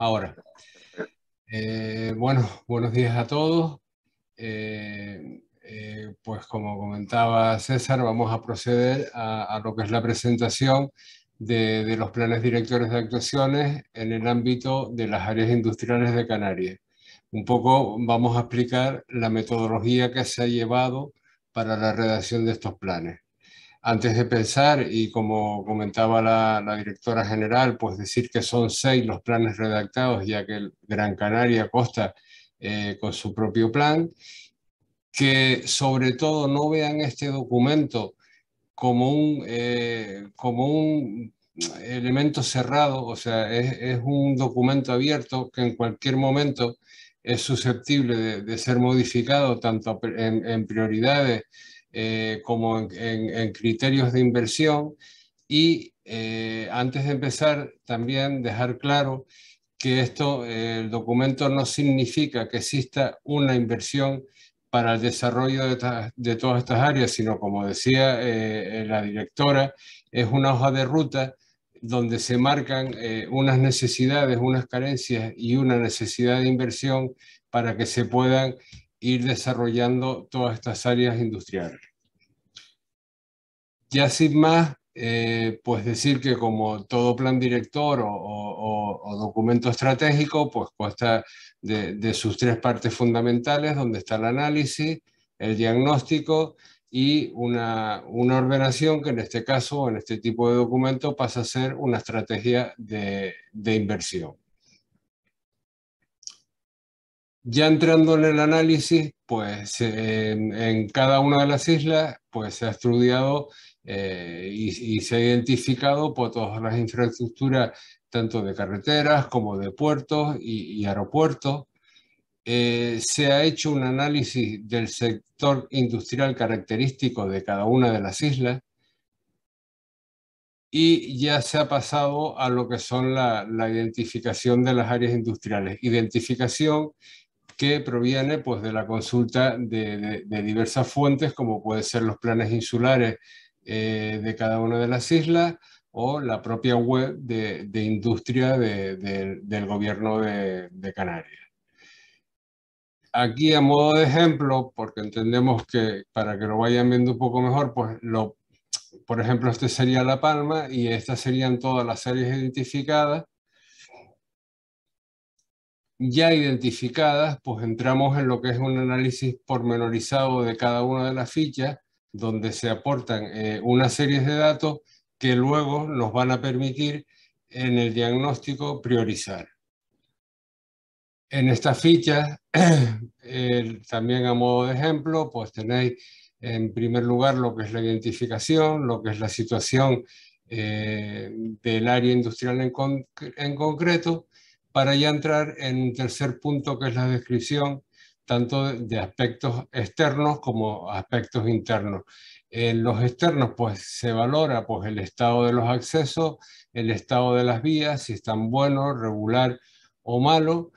Ahora, eh, bueno, buenos días a todos. Eh, eh, pues como comentaba César, vamos a proceder a, lo que es la presentación de, los planes directores de actuaciones en el ámbito de las áreas industriales de Canarias. Un poco vamos a explicar la metodología que se ha llevado para la redacción de estos planes antes de pensar y como comentaba la, directora general, pues decir que son seis los planes redactados, ya que el Gran Canaria costa eh, con su propio plan, que sobre todo no vean este documento como un, eh, como un elemento cerrado, o sea, es, un documento abierto que en cualquier momento es susceptible de, ser modificado tanto en, en prioridades eh, como en, criterios de inversión y eh, antes de empezar también dejar claro que esto, eh, el documento no significa que exista una inversión para el desarrollo de, de todas estas áreas, sino como decía la directora, es una hoja de ruta donde se marcan unas necesidades, unas carencias y una necesidad de inversión para que se puedan ir desarrollando todas estas áreas industriales. Ya sin más, eh, pues decir que como todo plan director o, documento estratégico, pues consta de, sus tres partes fundamentales, donde está el análisis, el diagnóstico y una, ordenación que en este caso, en este tipo de documento, pasa a ser una estrategia de inversión. Ya entrando en el análisis, pues en, cada una de las islas pues, se ha estudiado eh, y, se ha identificado por pues, todas las infraestructuras, tanto de carreteras como de puertos y, aeropuertos. Eh, se ha hecho un análisis del sector industrial característico de cada una de las islas y ya se ha pasado a lo que son la, la, identificación de las áreas industriales. Identificación que proviene pues, de la consulta de, diversas fuentes, como pueden ser los planes insulares eh, de cada una de las islas o la propia web de, industria del gobierno de Canarias aquí a modo de ejemplo, porque entendemos que para que lo vayan viendo un poco mejor, pues por ejemplo, este sería La Palma y estas serían todas las áreas identificadas ya identificadas, pues entramos en lo que es un análisis pormenorizado de cada una de las fichas, donde se aportan eh, una serie de datos que luego nos van a permitir en el diagnóstico priorizar. En estas fichas, también a modo de ejemplo, pues tenéis en primer lugar lo que es la identificación, lo que es la situación eh, del área industrial en, en concreto, para ya entrar en un tercer punto que es la descripción tanto de aspectos externos como aspectos internos. En los externos, pues se valora pues, el estado de los accesos, el estado de las vías, si están buenos, regular o malo,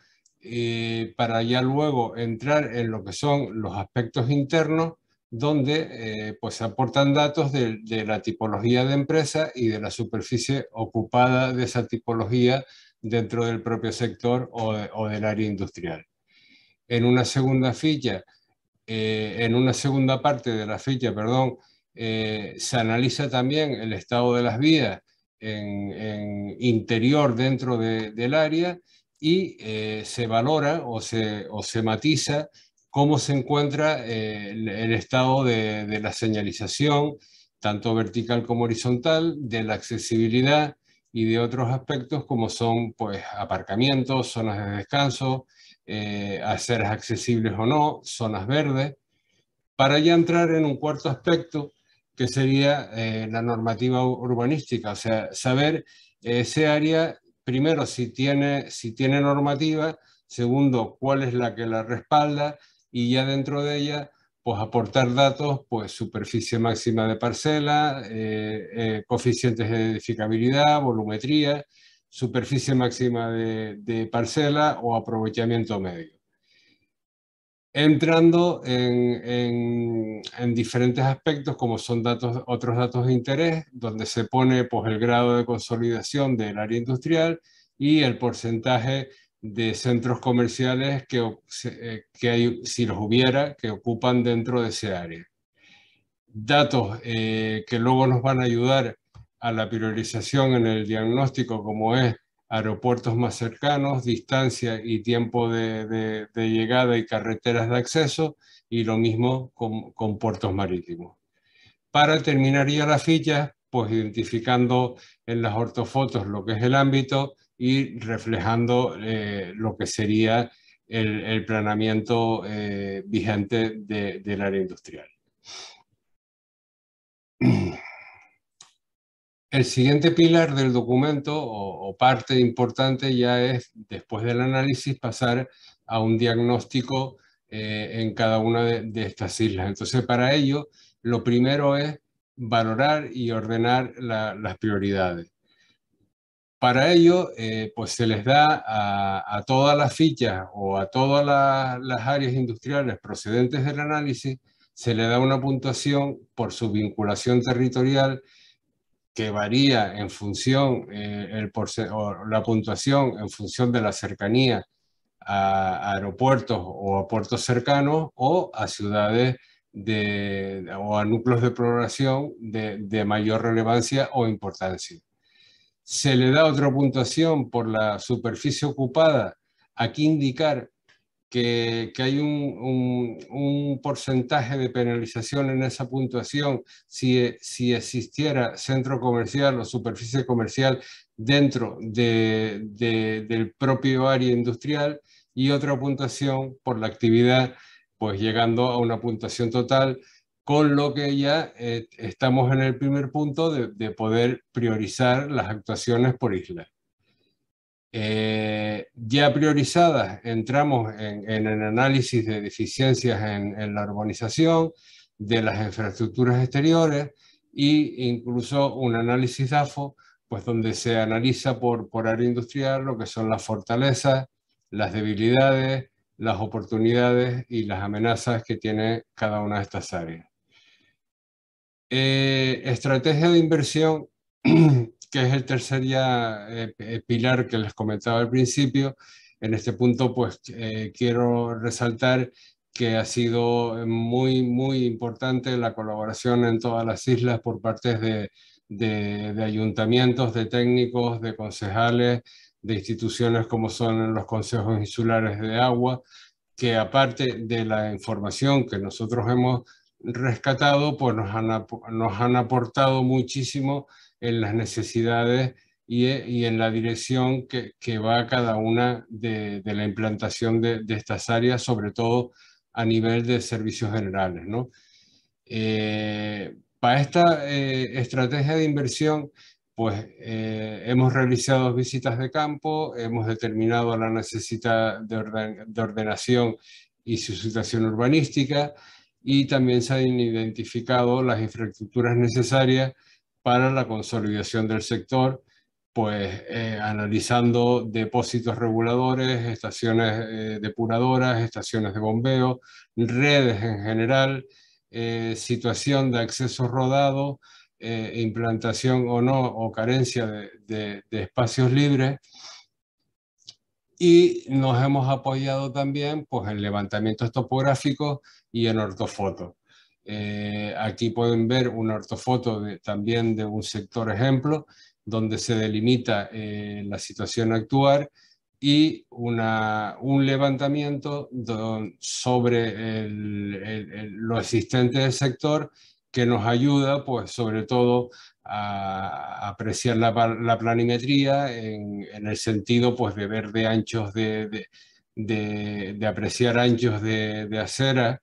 para ya luego entrar en lo que son los aspectos internos, donde eh, pues aportan datos de, de la tipología de empresa y de la superficie ocupada de esa tipología dentro del propio sector o, del área industrial. En una segunda ficha, eh, en una segunda parte de la ficha, perdón, eh, se analiza también el estado de las vías en, interior dentro del área y eh, se valora o se, se matiza cómo se encuentra el, estado de, de la señalización, tanto vertical como horizontal, de la accesibilidad, y de otros aspectos como son pues, aparcamientos, zonas de descanso, eh, aceras accesibles o no, zonas verdes, para ya entrar en un cuarto aspecto que sería eh, la normativa urbanística, o sea, saber ese área, primero, si tiene, si tiene normativa, segundo, cuál es la que la respalda y ya dentro de ella pues aportar datos, pues superficie máxima de parcela, eh, eh, coeficientes de edificabilidad, volumetría, superficie máxima de, parcela o aprovechamiento medio. Entrando en, en, diferentes aspectos como son datos, otros datos de interés, donde se pone pues, el grado de consolidación del área industrial y el porcentaje de centros comerciales eh, que, hay, si los hubiera, que ocupan dentro de ese área. Datos eh, que luego nos van a ayudar a la priorización en el diagnóstico, como es aeropuertos más cercanos, distancia y tiempo de, llegada y carreteras de acceso, y lo mismo con, puertos marítimos. Para terminar ya la ficha, pues identificando en las ortofotos lo que es el ámbito, y reflejando eh, lo que sería el, planeamiento eh, vigente del área industrial. El siguiente pilar del documento o, parte importante ya es, después del análisis, pasar a un diagnóstico eh, en cada una de, estas islas. Entonces, para ello, lo primero es valorar y ordenar las prioridades. Para ello, eh, pues se les da a, todas las fichas o a todas las áreas industriales procedentes del análisis, se le da una puntuación por su vinculación territorial que varía en función, eh, la puntuación en función de la cercanía a, aeropuertos o a puertos cercanos o a ciudades o a núcleos de población de mayor relevancia o importancia se le da otra puntuación por la superficie ocupada, aquí indicar que, hay un, porcentaje de penalización en esa puntuación si, e, si existiera centro comercial o superficie comercial dentro del propio área industrial y otra puntuación por la actividad, pues llegando a una puntuación total con lo que ya eh, estamos en el primer punto de, poder priorizar las actuaciones por isla. Eh, ya priorizadas, entramos en, el análisis de deficiencias en, la urbanización, de las infraestructuras exteriores e incluso un análisis DAFO, pues donde se analiza por área industrial lo que son las fortalezas, las debilidades, las oportunidades y las amenazas que tiene cada una de estas áreas. Eh, estrategia de inversión, que es el tercer ya, eh, eh, pilar que les comentaba al principio. En este punto, pues quiero resaltar que ha sido muy, muy importante la colaboración en todas las islas por parte de, de ayuntamientos, de técnicos, de concejales, de instituciones como son los consejos insulares de agua, que aparte de la información que nosotros hemos rescatado, pues nos han, aportado muchísimo en las necesidades y, en la dirección que, va cada una de, la implantación de, estas áreas, sobre todo a nivel de servicios generales. Eh, para esta eh, estrategia de inversión, pues eh, hemos realizado visitas de campo, hemos determinado la necesidad de, de ordenación y su situación urbanística, y también se han identificado las infraestructuras necesarias para la consolidación del sector, pues eh, analizando depósitos reguladores, estaciones eh, depuradoras, estaciones de bombeo, redes en general, eh, situación de acceso rodado, implantación o no, o carencia de, espacios libres. Y nos hemos apoyado también pues, en levantamientos topográficos y en ortofoto. Eh, aquí pueden ver una ortofoto también de un sector ejemplo, donde se delimita eh, la situación actual y una, un levantamiento sobre el, el, lo existente del sector que nos ayuda, pues sobre todo, a apreciar la, planimetría en, el sentido pues, de ver de anchos de, apreciar anchos de, acera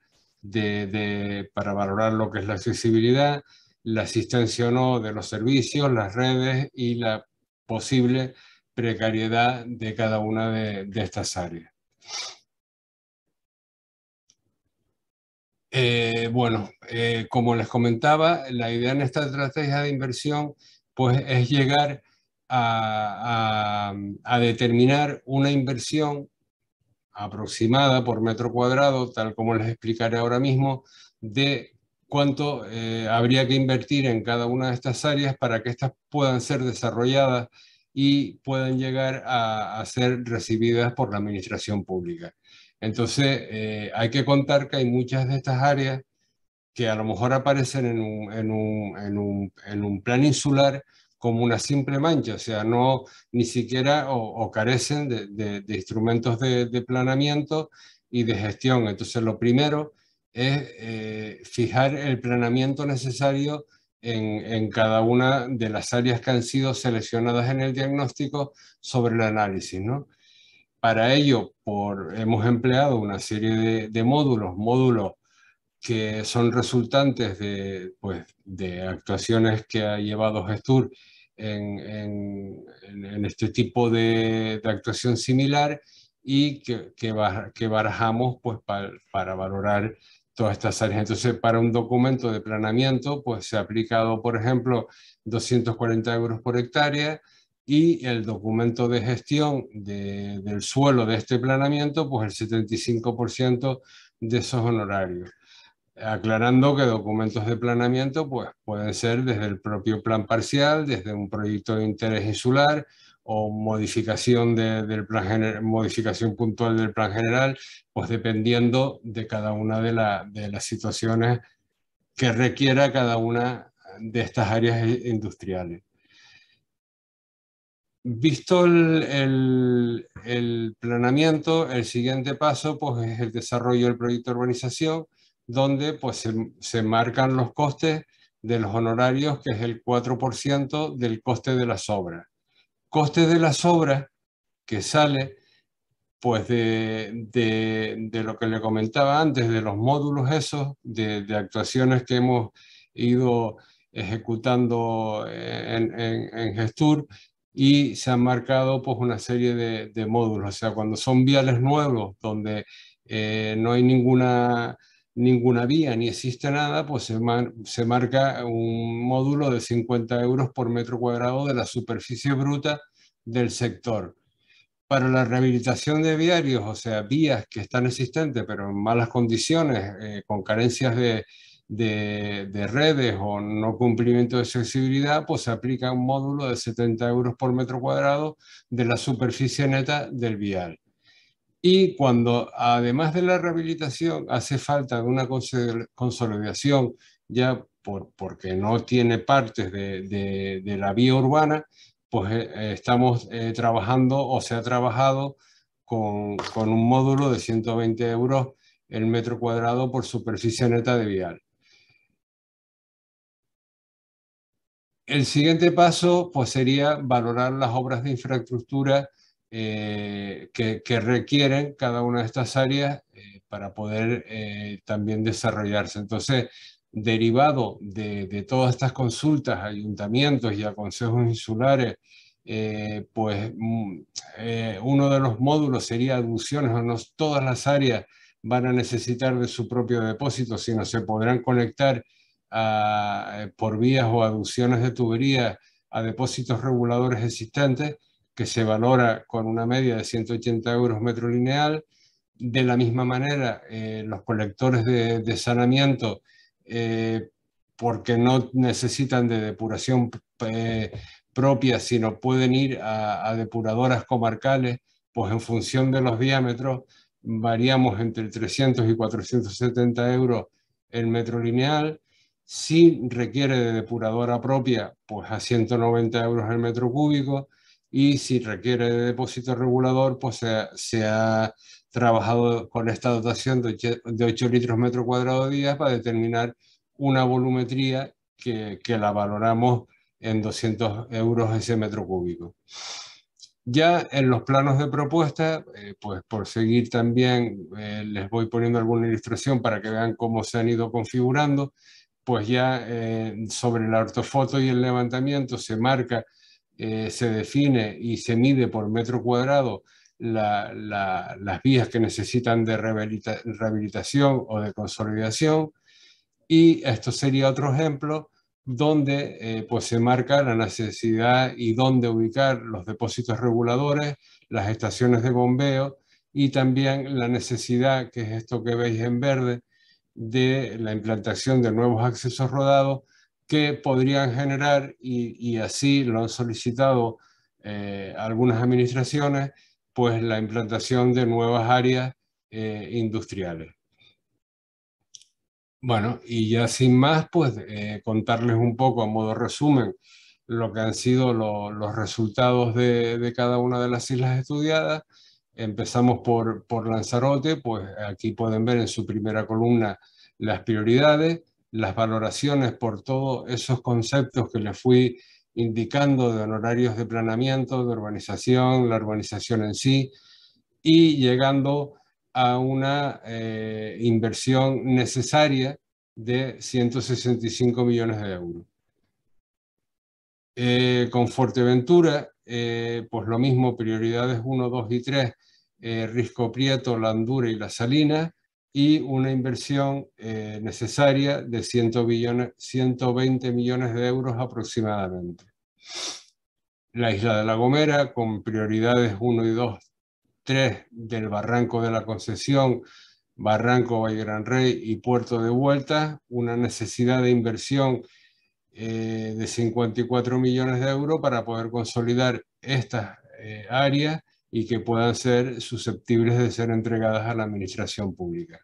para valorar lo que es la accesibilidad, la asistencia o no de los servicios, las redes y la posible precariedad de cada una de, estas áreas. Eh, bueno, eh, como les comentaba, la idea en esta estrategia de inversión pues, es llegar a determinar una inversión aproximada por metro cuadrado, tal como les explicaré ahora mismo, de cuánto eh, habría que invertir en cada una de estas áreas para que éstas puedan ser desarrolladas y puedan llegar a, ser recibidas por la administración pública. Entonces, eh, hay que contar que hay muchas de estas áreas que a lo mejor aparecen en un plan insular, como una simple mancha, o sea, no ni siquiera o, carecen de, instrumentos de, de, planeamiento y de gestión. Entonces, lo primero es eh, fijar el planeamiento necesario en, en, cada una de las áreas que han sido seleccionadas en el diagnóstico sobre el análisis. ¿no? Para ello, por, hemos empleado una serie de, módulos, módulos que son resultantes de, pues, de actuaciones que ha llevado Gestur en, en, este tipo de, de, actuación similar y que, que, barajamos pues, para valorar todas estas áreas. Entonces, para un documento de planeamiento, pues se ha aplicado, por ejemplo, 240 euros por hectárea, y el documento de gestión del suelo de este planeamiento, pues el 75% de esos honorarios aclarando que documentos de planeamiento pues, pueden ser desde el propio plan parcial, desde un proyecto de interés insular o modificación, del plan modificación puntual del plan general, pues dependiendo de cada una de, las situaciones que requiera cada una de estas áreas e-, industriales. Visto el, el, el planeamiento, el siguiente paso pues, es el desarrollo del proyecto de urbanización, donde pues, se, marcan los costes de los honorarios, que es el 4% del coste de las obras. Coste de las obras que sale pues de, de, lo que le comentaba antes, de los módulos esos, de, actuaciones que hemos ido ejecutando en, Gestur y se han marcado pues una serie de, módulos. O sea, cuando son viales nuevos donde eh, no hay ninguna ninguna vía ni existe nada, pues se, marca un módulo de 50 euros por metro cuadrado de la superficie bruta del sector. Para la rehabilitación de viarios, o sea, vías que están existentes pero en malas condiciones, eh, con carencias de, de, redes o no cumplimiento de accesibilidad, pues se aplica un módulo de 70 euros por metro cuadrado de la superficie neta del vial. Y cuando, además de la rehabilitación, hace falta una consolidación ya porque no tiene partes de, la vía urbana, pues eh, estamos eh, trabajando o se ha trabajado con, un módulo de 120 euros el metro cuadrado por superficie neta de vial. El siguiente paso pues, sería valorar las obras de infraestructura eh, que, requieren cada una de estas áreas eh, para poder eh, también desarrollarse. Entonces, derivado de, todas estas consultas a ayuntamientos y a consejos insulares, pues mm, uno de los módulos sería aducciones, o no todas las áreas van a necesitar de su propio depósito, sino se podrán conectar por vías o aducciones de tubería a depósitos reguladores existentes que se valora con una media de 180 euros metro lineal. De la misma manera, eh, los colectores de, eh, porque no necesitan de depuración eh, propia, sino pueden ir a, a, depuradoras comarcales, pues en función de los diámetros variamos entre 300 y 470 euros el metro lineal. Si requiere de depuradora propia, pues a 190 euros el metro cúbico y si requiere de depósito regulador, pues se, ha trabajado con esta dotación de 8, de litros metro cuadrado día para determinar una volumetría que, la valoramos en 200 euros ese metro cúbico. Ya en los planos de propuesta, eh, pues por seguir también eh, les voy poniendo alguna ilustración para que vean cómo se han ido configurando, pues ya eh, sobre la ortofoto y el levantamiento se marca eh, se define y se mide por metro cuadrado las vías que necesitan de rehabilitación o de consolidación. Y esto sería otro ejemplo donde eh, pues se marca la necesidad y dónde ubicar los depósitos reguladores, las estaciones de bombeo y también la necesidad, que es esto que veis en verde, de la implantación de nuevos accesos rodados que podrían generar, y, así lo han solicitado eh, algunas administraciones, pues la implantación de nuevas áreas eh, industriales. Bueno, y ya sin más, pues eh, contarles un poco a modo resumen lo que han sido los resultados de, cada una de las islas estudiadas. Empezamos por, por Lanzarote, pues aquí pueden ver en su primera columna las prioridades las valoraciones por todos esos conceptos que les fui indicando de honorarios de planeamiento, de urbanización, la urbanización en sí, y llegando a una eh, inversión necesaria de 165 millones de euros. Eh, con Fuerteventura, eh, pues lo mismo, prioridades 1, 2 y 3, Risco Prieto, la Landura y La Salina, y una inversión eh, necesaria de 100 120 millones de euros aproximadamente. La isla de La Gomera, con prioridades 1 y 2, 3 del Barranco de la Concesión, Barranco Valle Gran Rey y Puerto de Vuelta, una necesidad de inversión eh, de 54 millones de euros para poder consolidar estas eh, áreas y que puedan ser susceptibles de ser entregadas a la administración pública.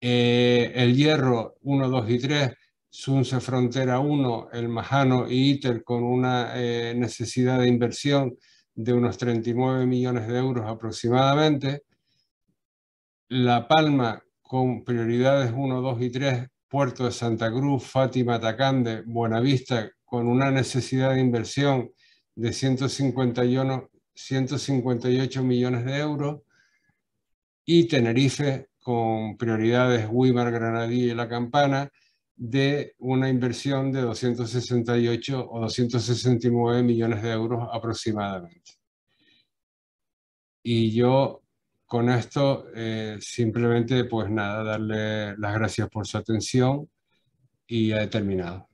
Eh, el Hierro 1, 2 y 3, Sunce Frontera 1, El Majano y ITER con una eh, necesidad de inversión de unos 39 millones de euros aproximadamente. La Palma con prioridades 1, 2 y 3, Puerto de Santa Cruz, Fátima, Atacande, Buenavista, con una necesidad de inversión de 151, 158 millones de euros y Tenerife con prioridades Wimar, Granadí y La Campana de una inversión de 268 o 269 millones de euros aproximadamente. Y yo con esto eh, simplemente pues nada, darle las gracias por su atención y ya he terminado.